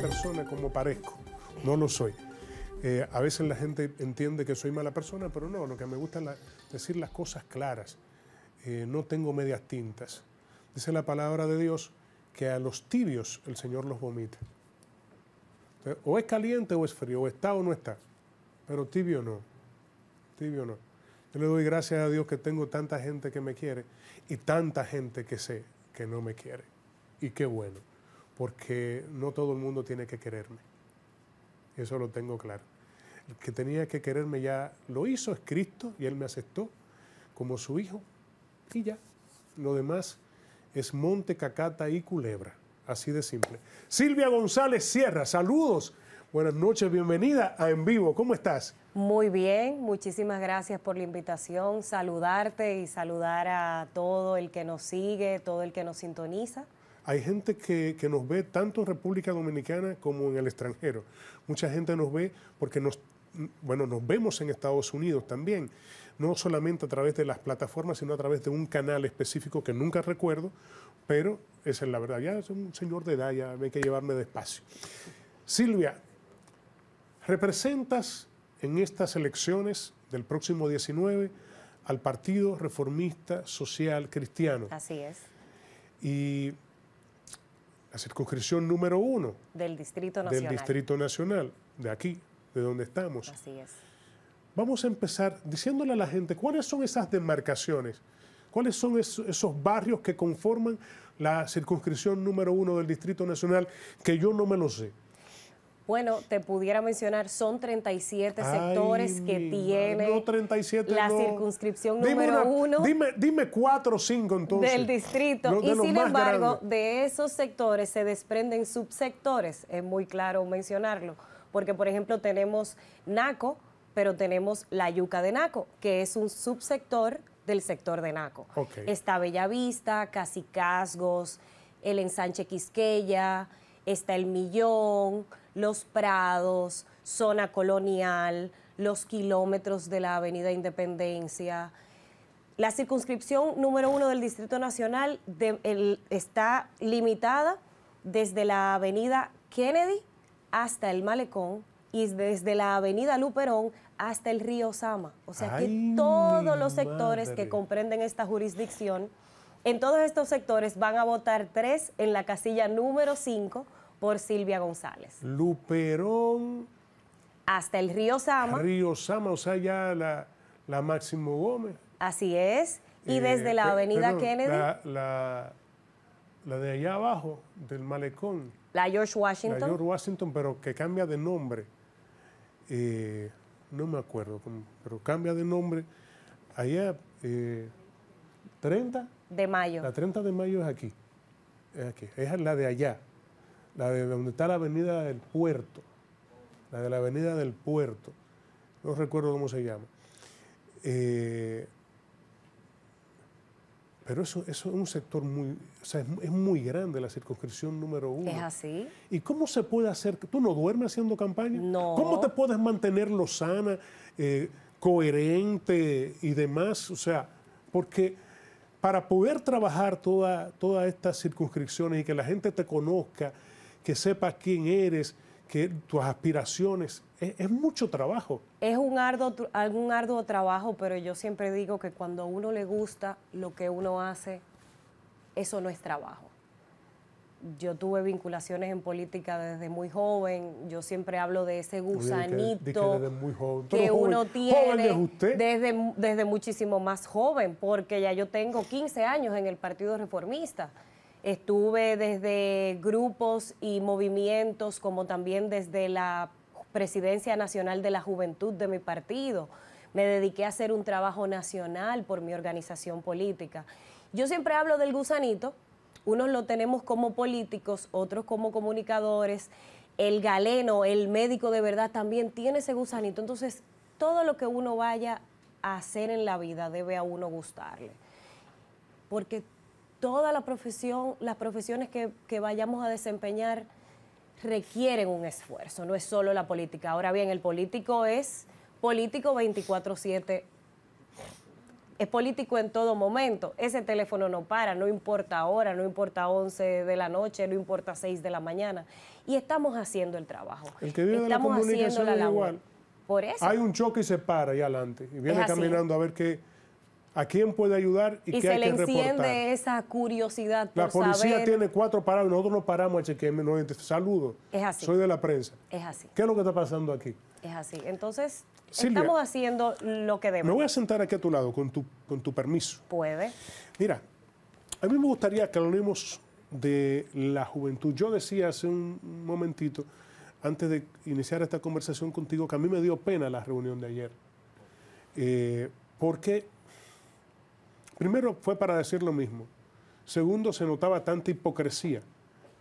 persona como parezco, no lo soy. Eh, a veces la gente entiende que soy mala persona, pero no, lo que me gusta es decir las cosas claras. Eh, no tengo medias tintas. Dice la palabra de Dios que a los tibios el Señor los vomita. o es caliente o es frío, o está o no está, pero tibio no, tibio no. Yo le doy gracias a Dios que tengo tanta gente que me quiere y tanta gente que sé que no me quiere. Y qué bueno, porque no todo el mundo tiene que quererme. Eso lo tengo claro. El que tenía que quererme ya lo hizo, es Cristo, y Él me aceptó como su hijo, y ya. Lo demás es monte, cacata y culebra. Así de simple. Silvia González Sierra, saludos. Buenas noches, bienvenida a En Vivo. ¿Cómo estás? Muy bien, muchísimas gracias por la invitación, saludarte y saludar a todo el que nos sigue, todo el que nos sintoniza. Hay gente que, nos ve tanto en República Dominicana como en el extranjero. Mucha gente nos ve porque nos, bueno, nos vemos en Estados Unidos también no solamente a través de las plataformas, sino a través de un canal específico que nunca recuerdo, pero esa es la verdad. Ya es un señor de edad, ya hay que llevarme despacio. Silvia, representas en estas elecciones del próximo 19 al Partido Reformista Social Cristiano. Así es. Y la circunscripción número uno. Del Distrito Nacional. Del Distrito Nacional, de aquí, de donde estamos. Así es vamos a empezar diciéndole a la gente cuáles son esas demarcaciones, cuáles son esos, barrios que conforman la circunscripción número uno del Distrito Nacional, que yo no me lo sé. Bueno, te pudiera mencionar, son 37 sectores que tiene la circunscripción número uno. Dime, dime cuatro o cinco entonces. Del distrito. y sin embargo, de esos sectores se desprenden subsectores, es muy claro mencionarlo. Porque, por ejemplo, tenemos Naco, pero tenemos la yuca de Naco, que es un subsector del sector de Naco. Está Bellavista, Casicasgos, el ensanche Quisqueya, está el Millón, los Prados, zona colonial, los kilómetros de la Avenida Independencia. La circunscripción número uno del Distrito Nacional está limitada desde la Avenida Kennedy hasta el Malecón desde la avenida Luperón hasta el río Sama. O sea que todos los sectores que comprenden esta jurisdicción, en todos estos sectores van a votar tres en la casilla número 5 por Silvia González. Luperón. Hasta el río Sama. Río Sama, o sea, ya la, Máximo Gómez. Así es. Y eh, desde la avenida Kennedy. La, la de allá abajo, del malecón. La George Washington. La George Washington, pero que cambia de nombre. Eh, no me acuerdo, pero cambia de nombre, allá 30. Eh, de mayo. La 30 de mayo es aquí, es aquí, es la de allá, la de donde está la avenida del puerto, la de la avenida del puerto, no recuerdo cómo se llama. Eh, pero eso, es un sector muy, o sea, es, muy grande la circunscripción número uno. Es así. ¿Y cómo se puede hacer? ¿Tú no duermes haciendo campaña? No. ¿Cómo te puedes mantenerlo sana, eh, coherente y demás? O sea, porque para poder trabajar todas estas circunscripciones y que la gente te conozca, que sepa quién eres, que tus aspiraciones. Es, mucho trabajo. Es un arduo, algún arduo trabajo, pero yo siempre digo que cuando a uno le gusta lo que uno hace, eso no es trabajo. Yo tuve vinculaciones en política desde muy joven. Yo siempre hablo de ese gusanito que, uno tiene Desde, desde muchísimo más joven, porque ya yo tengo 15 años en el Partido Reformista. Estuve desde grupos y movimientos, como también desde la Presidencia Nacional de la Juventud de mi partido. Me dediqué a hacer un trabajo nacional por mi organización política. Yo siempre hablo del gusanito, unos lo tenemos como políticos, otros como comunicadores. El galeno, el médico de verdad también tiene ese gusanito. Entonces, todo lo que uno vaya a hacer en la vida debe a uno gustarle. Porque Todas la profesión, las profesiones que, vayamos a desempeñar requieren un esfuerzo, no es solo la política. Ahora bien, el político es político 24/7 es político en todo momento. Ese teléfono no para, no importa ahora, no importa 11 de la noche, no importa 6 de la mañana. Y estamos haciendo el trabajo. estamos haciendo la labor. Igual. Hay un choque y se para y adelante. Y viene caminando a ver qué a quién puede ayudar y, qué hay que reportar. Y se le enciende esa curiosidad por La policía tiene cuatro parados, nosotros no paramos a chequearme, no saludo. Es Soy de la prensa. Es así. ¿Qué es lo que está pasando aquí? Es así. Entonces, estamos haciendo lo que debemos. Me voy a sentar aquí a tu lado, con tu, con tu permiso. Puede. Mira, a mí me gustaría que hablemos de la juventud. Yo decía hace un momentito, antes de iniciar esta conversación contigo, que a mí me dio pena la reunión de ayer. Eh, porque Primero fue para decir lo mismo. Segundo, se notaba tanta hipocresía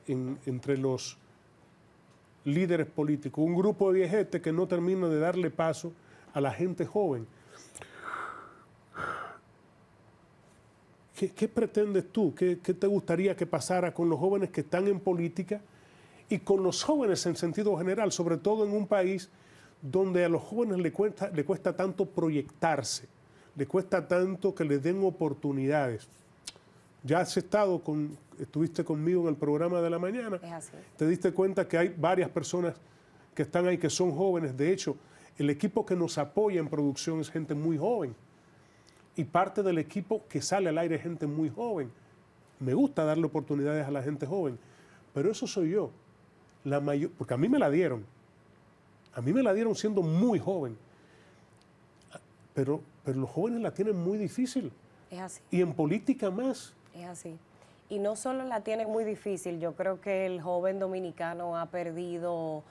entre los líderes políticos. Un grupo de viejete que no termina de darle paso a la gente joven. ¿Qué, pretendes tú? ¿Qué, te gustaría que pasara con los jóvenes que están en política y con los jóvenes en sentido general, sobre todo en un país donde a los jóvenes le le cuesta tanto proyectarse? le cuesta tanto que le den oportunidades. Ya has estado con, estuviste conmigo en el programa de la mañana. Es así. Te diste cuenta que hay varias personas que están ahí que son jóvenes. De hecho, el equipo que nos apoya en producción es gente muy joven. Y parte del equipo que sale al aire es gente muy joven. Me gusta darle oportunidades a la gente joven. Pero eso soy yo. La mayor, porque a mí me la dieron. A mí me la dieron siendo muy joven. Pero pero los jóvenes la tienen muy difícil. Es así. Y en política más. Es así. Y no solo la tienen muy difícil, yo creo que el joven dominicano ha perdido,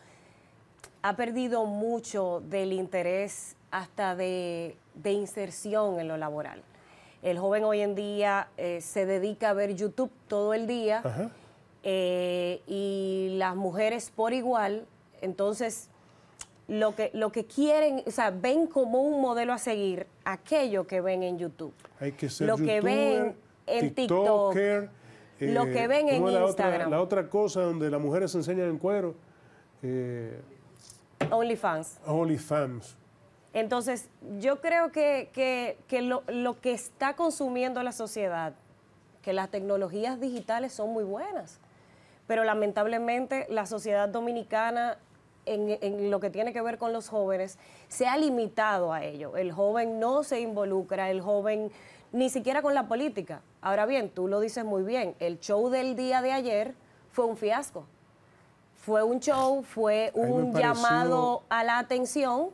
ha perdido mucho del interés hasta de, inserción en lo laboral. El joven hoy en día eh, se dedica a ver YouTube todo el día eh, y las mujeres por igual, entonces lo que, lo que quieren, o sea, ven como un modelo a seguir aquello que ven en YouTube. Hay que ser lo que ven en TikTok. lo que eh, ven en Instagram. la otra cosa donde las mujeres se enseñan en cuero. Eh, OnlyFans. OnlyFans. Entonces, yo creo que, que, lo, lo, que está consumiendo la sociedad, que las tecnologías digitales son muy buenas, pero lamentablemente la sociedad dominicana en, lo que tiene que ver con los jóvenes se ha limitado a ello. El joven no se involucra, el joven ni siquiera con la política. Ahora bien, tú lo dices muy bien, el show del día de ayer fue un fiasco. Fue un show, fue un llamado a la atención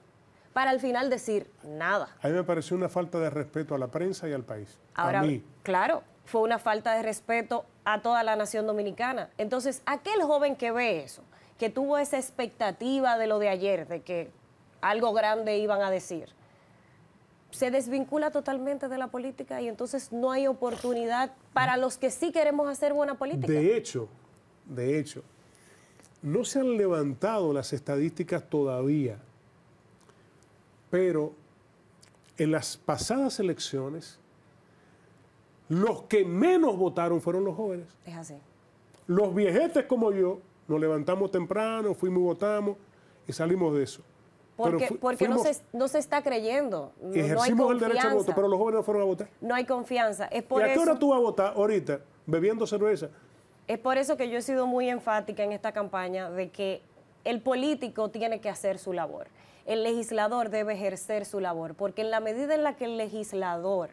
para al final decir nada. A mí me pareció una falta de respeto a la prensa y al país. a mí. claro, fue una falta de respeto a toda la nación dominicana. Entonces, aquel joven que ve eso, que tuvo esa expectativa de lo de ayer, de que algo grande iban a decir, se desvincula totalmente de la política y entonces no hay oportunidad para los que sí queremos hacer buena política. De hecho, de hecho, no se han levantado las estadísticas todavía, pero en las pasadas elecciones, los que menos votaron fueron los jóvenes. Es así. Los viejetes como yo, nos levantamos temprano, fuimos y votamos y salimos de eso. Porque, no, se, está creyendo. No, ejercimos el derecho voto, pero los jóvenes no fueron a votar. No hay confianza. Es por ¿Y a qué hora tú vas a votar ahorita bebiendo cerveza? Es por eso que yo he sido muy enfática en esta campaña de que el político tiene que hacer su labor. El legislador debe ejercer su labor, porque en la medida en la que el legislador,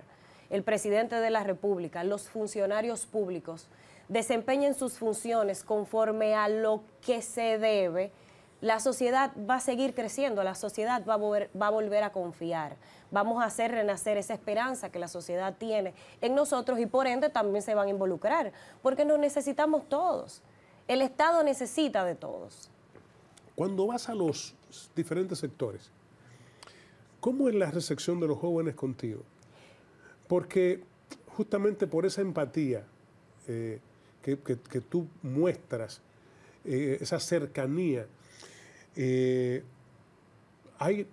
el presidente de la República, los funcionarios públicos, desempeñen sus funciones conforme a lo que se debe, la sociedad va a seguir creciendo, la sociedad va a, volver, a, confiar. Vamos a hacer renacer esa esperanza que la sociedad tiene en nosotros y por ende también se van a involucrar, porque nos necesitamos todos. El Estado necesita de todos. Cuando vas a los diferentes sectores, ¿cómo es la recepción de los jóvenes contigo? Porque justamente por esa empatía, eh, que, tú muestras, eh, esa cercanía. Eh, hay,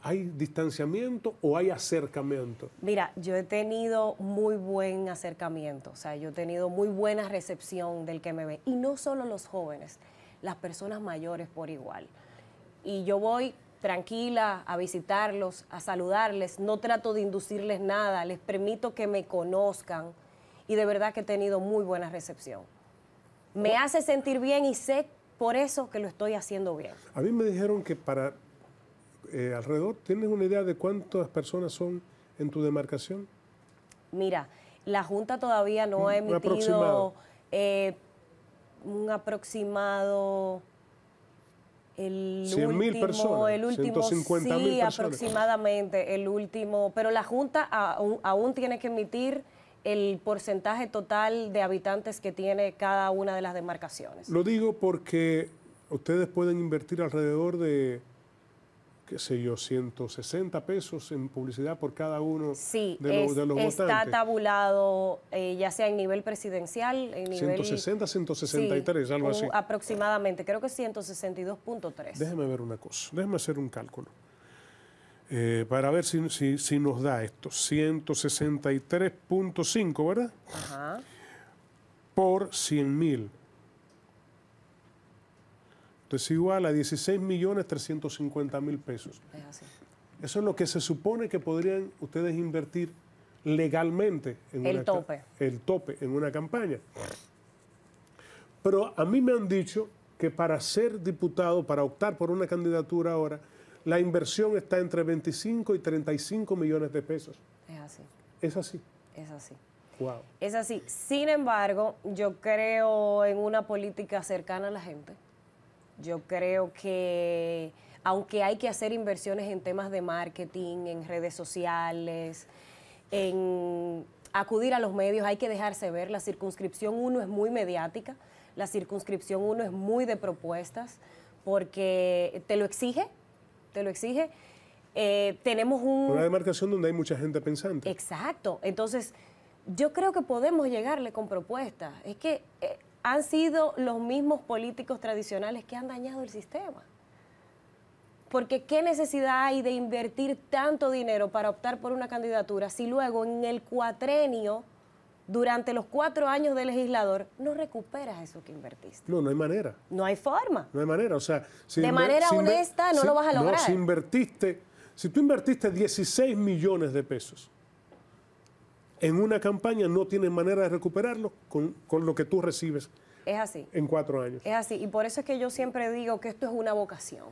¿Hay distanciamiento o hay acercamiento? Mira, yo he tenido muy buen acercamiento, o sea, yo he tenido muy buena recepción del que me ve. Y no solo los jóvenes, las personas mayores por igual. Y yo voy tranquila a visitarlos, a saludarles, no trato de inducirles nada, les permito que me conozcan y de verdad que he tenido muy buena recepción. Me oh. hace sentir bien y sé por eso que lo estoy haciendo bien. A mí me dijeron que para eh, alrededor, ¿tienes una idea de cuántas personas son en tu demarcación? Mira, la Junta todavía no ha emitido un aproximado, eh, un aproximado el último, personas, el último, sí, aproximadamente el último, pero la Junta aún tiene que emitir el porcentaje total de habitantes que tiene cada una de las demarcaciones. Lo digo porque ustedes pueden invertir alrededor de qué sé yo, 160 pesos en publicidad por cada uno de, los, de los Está tabulado eh, ya sea en nivel presidencial, en nivel... 160, 163, algo así. Aproximadamente, creo que 162.3. Déjeme ver una cosa, déjeme hacer un cálculo. Eh, para ver si, nos da esto. 163.5, ¿verdad? Por 100 mil. Entonces igual a 16 millones mil pesos. Eso es lo que se supone que podrían ustedes invertir legalmente en el tope. El tope en una campaña. Pero a mí me han dicho que para ser diputado, para optar por una candidatura ahora, la inversión está entre 25 y 35 millones de pesos. Es así. Es así. Es así. Wow. Es así. Sin embargo, yo creo en una política cercana a la gente. Yo creo que, aunque hay que hacer inversiones en temas de marketing, en redes sociales, en acudir a los medios, hay que dejarse ver. La circunscripción 1 es muy mediática, la circunscripción 1 es muy de propuestas, porque te lo exige, te lo exige. Eh, tenemos un... Una demarcación donde hay mucha gente pensante. Exacto. Entonces, yo creo que podemos llegarle con propuestas. Es que eh, han sido los mismos políticos tradicionales que han dañado el sistema. Porque qué necesidad hay de invertir tanto dinero para optar por una candidatura si luego en el cuatrenio durante los cuatro años de legislador, no recuperas eso que invertiste. No, no hay manera. No hay forma. No hay manera. O sea, si de manera honesta no lo vas a lograr. No, si invertiste, si tú invertiste 16 millones de pesos en una campaña, no tienes manera de recuperarlo con, lo que tú recibes. Es así. En cuatro años. Es así. Y por eso es que yo siempre digo que esto es una vocación.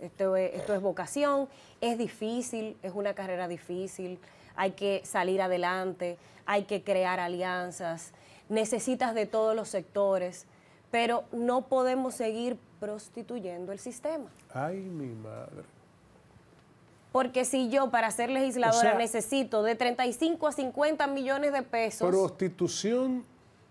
Esto esto es vocación, es difícil, es una carrera difícil hay que salir adelante, hay que crear alianzas, necesitas de todos los sectores, pero no podemos seguir prostituyendo el sistema. Ay, mi madre. Porque si yo para ser legisladora necesito de 35 a 50 millones de pesos. Prostitución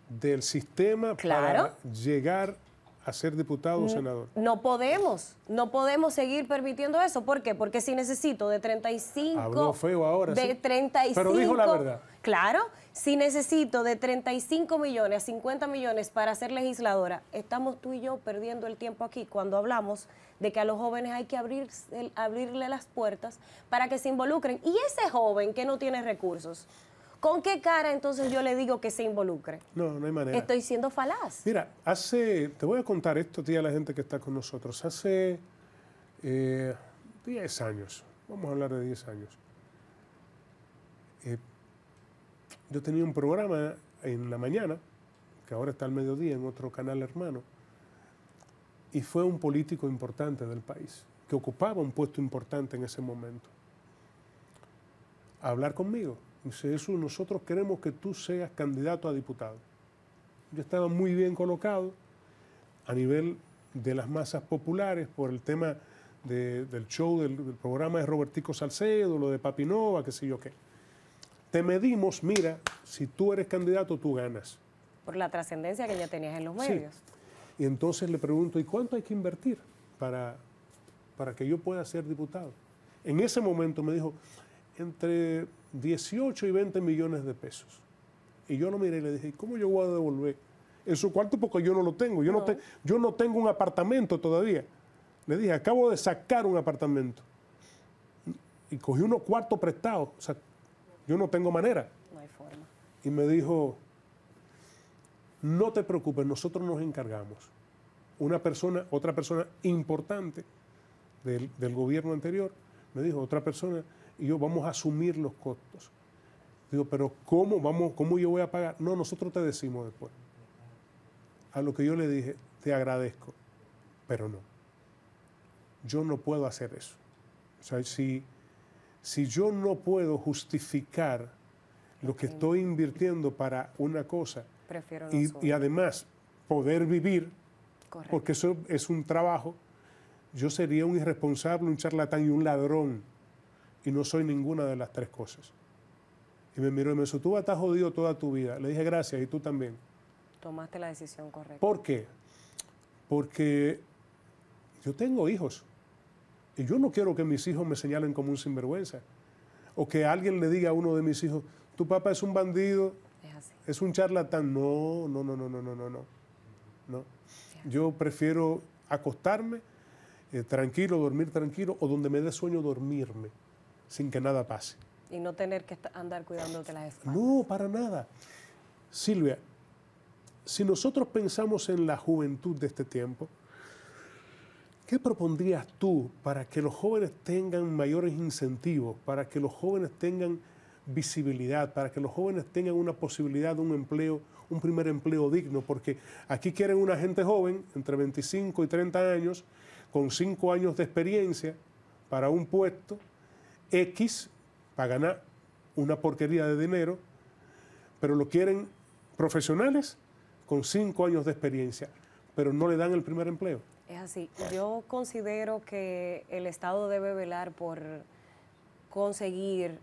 del sistema para llegar a ser diputado o mm, senador. No podemos, no podemos seguir permitiendo eso. ¿Por qué? Porque si necesito de 35... Habló feo ahora. De 35... Pero dijo la verdad. Claro, si necesito de 35 millones a 50 millones para ser legisladora, estamos tú y yo perdiendo el tiempo aquí cuando hablamos de que a los jóvenes hay que abrirle las puertas para que se involucren. Y ese joven que no tiene recursos, ¿Con qué cara entonces yo le digo que se involucre? No, no hay manera. Estoy siendo falaz. Mira, hace, te voy a contar esto, tía, a la gente que está con nosotros. Hace 10 eh, años, vamos a hablar de 10 años. Eh, yo tenía un programa en la mañana, que ahora está al mediodía en otro canal hermano, y fue un político importante del país, que ocupaba un puesto importante en ese momento, a hablar conmigo. Dice, eso nosotros queremos que tú seas candidato a diputado. Yo estaba muy bien colocado a nivel de las masas populares por el tema del show, del, programa de Robertico Salcedo, lo de Papinova, qué sé yo qué. Te medimos, mira, si tú eres candidato, tú ganas. Por la trascendencia que ya tenías en los medios. Y entonces le pregunto, ¿y cuánto hay que invertir para, para que yo pueda ser diputado? En ese momento me dijo, entre 18 y 20 millones de pesos. Y yo lo miré y le dije, ¿cómo yo voy a devolver en su cuarto? Porque yo no lo tengo. Yo no, yo no tengo un apartamento todavía. Le dije, acabo de sacar un apartamento. Y cogí unos cuartos prestados. O sea, yo no tengo manera. No hay forma. Y me dijo, no te preocupes, nosotros nos encargamos. Una persona, otra persona importante del, del gobierno anterior, me dijo, otra persona y yo vamos a asumir los costos. Digo, pero ¿cómo, vamos, ¿cómo yo voy a pagar? No, nosotros te decimos después. A lo que yo le dije, te agradezco, pero no. Yo no puedo hacer eso. O sea, si, yo no puedo justificar lo que estoy invirtiendo para una cosa y, además poder vivir, porque eso es un trabajo, yo sería un irresponsable, un charlatán y un ladrón y no soy ninguna de las tres cosas. Y me miró y me dijo, tú estás jodido toda tu vida. Le dije, gracias, y tú también. Tomaste la decisión correcta. ¿Por qué? Porque yo tengo hijos. Y yo no quiero que mis hijos me señalen como un sinvergüenza. O que alguien le diga a uno de mis hijos, tu papá es un bandido, es, así. es un charlatán. No, no, no, no, no, no, no. no. Yo prefiero acostarme eh, tranquilo, dormir tranquilo, o donde me dé sueño dormirme sin que nada pase. Y no tener que andar cuidándote las escuelas. No, para nada. Silvia, si nosotros pensamos en la juventud de este tiempo, ¿qué propondrías tú para que los jóvenes tengan mayores incentivos, para que los jóvenes tengan visibilidad, para que los jóvenes tengan una posibilidad de un empleo, un primer empleo digno? Porque aquí quieren una gente joven, entre 25 y 30 años, con 5 años de experiencia, para un puesto X para ganar una porquería de dinero, pero lo quieren profesionales con cinco años de experiencia, pero no le dan el primer empleo. Es así. Yo considero que el Estado debe velar por conseguir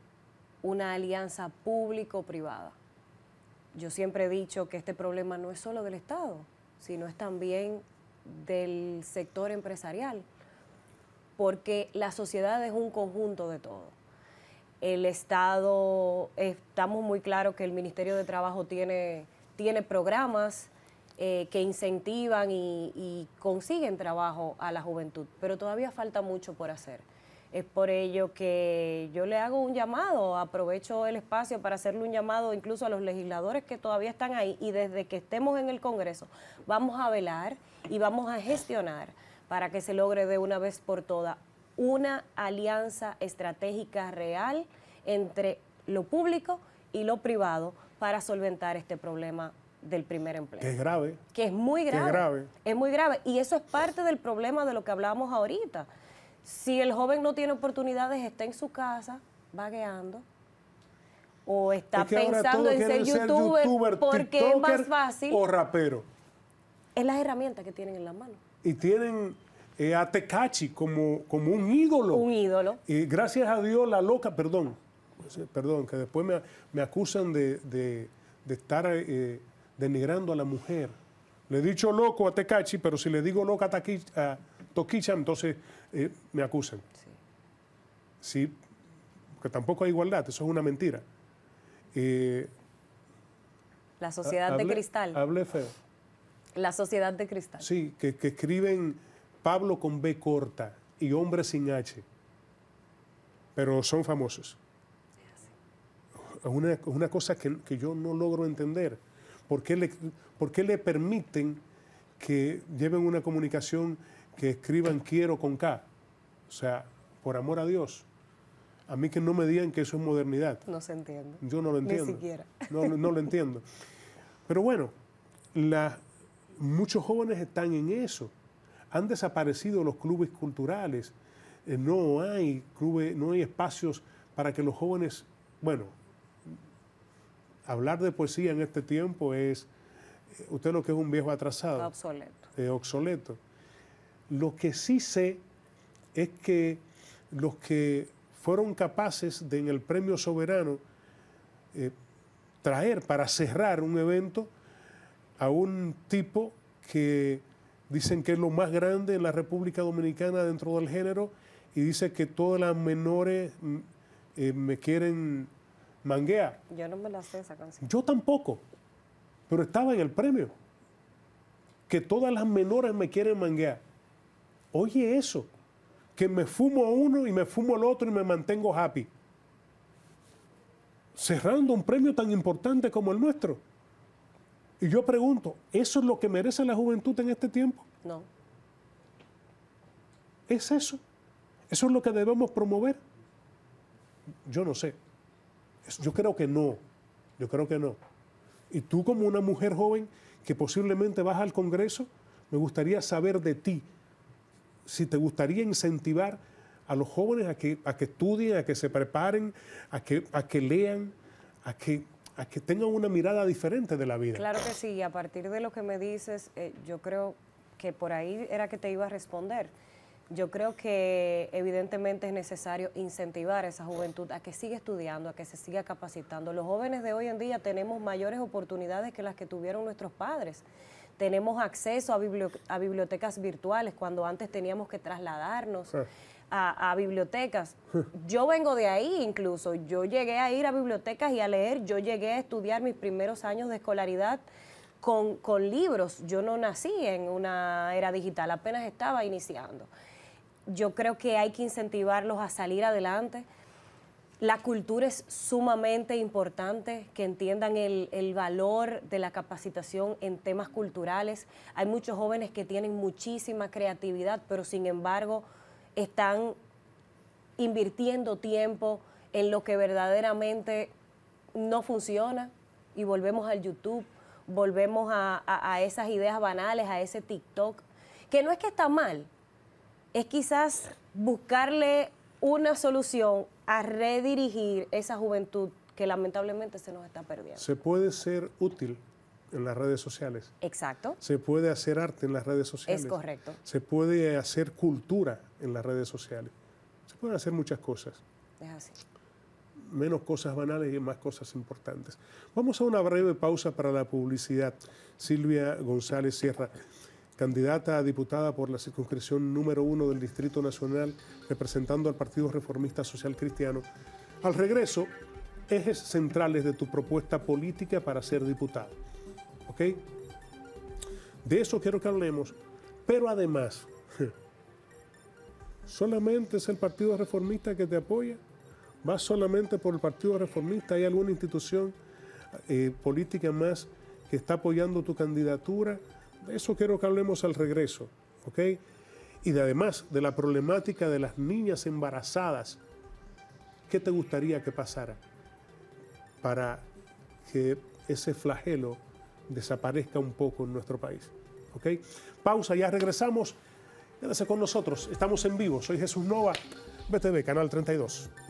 una alianza público-privada. Yo siempre he dicho que este problema no es solo del Estado, sino es también del sector empresarial porque la sociedad es un conjunto de todo. El Estado, eh, estamos muy claros que el Ministerio de Trabajo tiene, programas eh, que incentivan y consiguen trabajo a la juventud, pero todavía falta mucho por hacer. Es por ello que yo le hago un llamado, aprovecho el espacio para hacerle un llamado incluso a los legisladores que todavía están ahí y desde que estemos en el Congreso vamos a velar y vamos a gestionar para que se logre de una vez por todas una alianza estratégica real entre lo público y lo privado para solventar este problema del primer empleo. Que es grave. Que es muy grave. Es, grave. es muy grave. Y eso es parte del problema de lo que hablamos ahorita. Si el joven no tiene oportunidades, está en su casa vagueando o está pensando en ser youtuber, porque es más fácil. O rapero. Es las herramientas que tienen en la mano y tienen eh, a Tecachi como, como un ídolo. Un ídolo. Y gracias a Dios la loca, perdón, pues, eh, perdón, que después me, acusan de, estar eh, denigrando a la mujer. Le he dicho loco a Tecachi, pero si le digo loca a, Toquicha, entonces me acusan. Sí. sí. porque tampoco hay igualdad, eso es una mentira. la sociedad de cristal. Hablé feo. La Sociedad de Cristal. Sí, que, escriben Pablo con B corta y hombre sin H, pero son famosos. Es una, cosa que, yo no logro entender. ¿Por qué, le, permiten que lleven una comunicación que escriban quiero con K? O sea, por amor a Dios. A mí que no me digan que eso es modernidad. No se entiende. Yo no lo entiendo. Ni siquiera. No, no lo entiendo. Pero bueno, la, muchos jóvenes están en eso. Han desaparecido los clubes culturales. Eh, no hay clubes, no hay espacios para que los jóvenes, bueno, hablar de poesía en este tiempo es, eh, usted lo que es un viejo atrasado. Obsoleto. obsoleto. Lo que sí sé es que los que fueron capaces de en el premio soberano eh, traer para cerrar un evento a un tipo que dicen que es lo más grande en la República Dominicana dentro del género y dice que todas las menores mm, eh, me quieren manguear. Yo no me la sé esa canción. Yo tampoco, pero estaba en el premio. Que todas las menores me quieren manguear. Oye eso, que me fumo a uno y me fumo al otro y me mantengo happy. Cerrando un premio tan importante como el nuestro. Y yo pregunto, ¿eso es lo que merece la juventud en este tiempo? No. ¿Es eso? ¿Eso es lo que debemos promover? Yo no sé. Yo creo que no. Yo creo que no. Y tú como una mujer joven que posiblemente vas al Congreso, me gustaría saber de ti si te gustaría incentivar a los jóvenes a que, estudien, a que se preparen, a que lean, a que a que tengan una mirada diferente de la vida. Claro que sí, y a partir de lo que me dices, eh, yo creo que por ahí era que te iba a responder. Yo creo que evidentemente es necesario incentivar a esa juventud a que siga estudiando, a que se siga capacitando. Los jóvenes de hoy en día tenemos mayores oportunidades que las que tuvieron nuestros padres. Tenemos acceso a, bibliotecas virtuales cuando antes teníamos que trasladarnos a, bibliotecas. Yo vengo de ahí incluso. Yo llegué a ir a bibliotecas y a leer. Yo llegué a estudiar mis primeros años de escolaridad con, con libros. Yo no nací en una era digital, apenas estaba iniciando. Yo creo que hay que incentivarlos a salir adelante. La cultura es sumamente importante, que entiendan el, el, valor de la capacitación en temas culturales. Hay muchos jóvenes que tienen muchísima creatividad, pero sin embargo están invirtiendo tiempo en lo que verdaderamente no funciona y volvemos al YouTube, volvemos a, esas ideas banales, a ese TikTok, que no es que está mal, es quizás buscarle una solución a redirigir esa juventud que lamentablemente se nos está perdiendo. Se puede ser útil en las redes sociales. Exacto. Se puede hacer arte en las redes sociales. Es correcto. Se puede hacer cultura en las redes sociales. Se pueden hacer muchas cosas. Es Menos cosas banales y más cosas importantes. Vamos a una breve pausa para la publicidad. Silvia González Sierra, candidata a diputada por la circunscripción número uno del Distrito Nacional, representando al Partido Reformista Social Cristiano. Al regreso, ejes centrales de tu propuesta política para ser diputada ¿Ok? De eso quiero que hablemos. Pero además, ¿solamente es el Partido Reformista que te apoya? ¿Vas solamente por el Partido Reformista? ¿Hay alguna institución eh, política más que está apoyando tu candidatura? De eso quiero que hablemos al regreso. ¿Ok? Y de además de la problemática de las niñas embarazadas, ¿qué te gustaría que pasara para que ese flagelo desaparezca un poco en nuestro país. Pausa, ya regresamos. Quédese con nosotros. Estamos en vivo. Soy Jesús Nova, BTV, Canal 32.